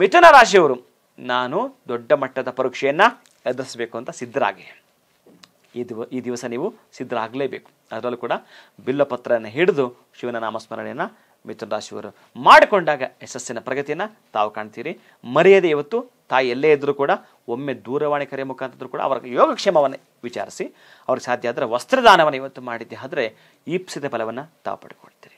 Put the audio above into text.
ಮಿಥುನ ರಾಶಿಯವರು ನಾನು ದೊಡ್ಡ ಮಟ್ಟದ ಪರೀಕ್ಷೆಯನ್ನು ಎದುರಿಸಬೇಕು ಅಂತ ಸಿದ್ಧರಾಗಿ ಈ ದಿವ ಈ ದಿವಸ ನೀವು ಸಿದ್ಧರಾಗಲೇಬೇಕು ಅದರಲ್ಲೂ ಕೂಡ ಬಿಲ್ಲಪತ್ರವನ್ನು ಹಿಡಿದು ಶಿವನ ನಾಮಸ್ಮರಣೆಯನ್ನು ಮಿಥುನ ರಾಶಿಯವರು ಮಾಡಿಕೊಂಡಾಗ ಯಶಸ್ಸಿನ ಪ್ರಗತಿಯನ್ನು ತಾವು ಕಾಣ್ತೀರಿ ಮರ್ಯಾದೆ ಇವತ್ತು ತಾಯಿ ಎಲ್ಲೇ ಇದ್ದರೂ ಕೂಡ ಒಮ್ಮೆ ದೂರವಾಣಿ ಕರೆ ಮುಖಾಂತರ ಕೂಡ ಅವರ ಯೋಗಕ್ಷೇಮವನ್ನು ವಿಚಾರಿಸಿ ಅವ್ರಿಗೆ ಸಾಧ್ಯ ಆದರೆ ವಸ್ತ್ರದಾನವನ್ನು ಇವತ್ತು ಮಾಡಿದ್ದೆ ಆದರೆ ಈಪ್ಸಿದ ಫಲವನ್ನು ತಾವು ಪಡ್ಕೊಳ್ತೀರಿ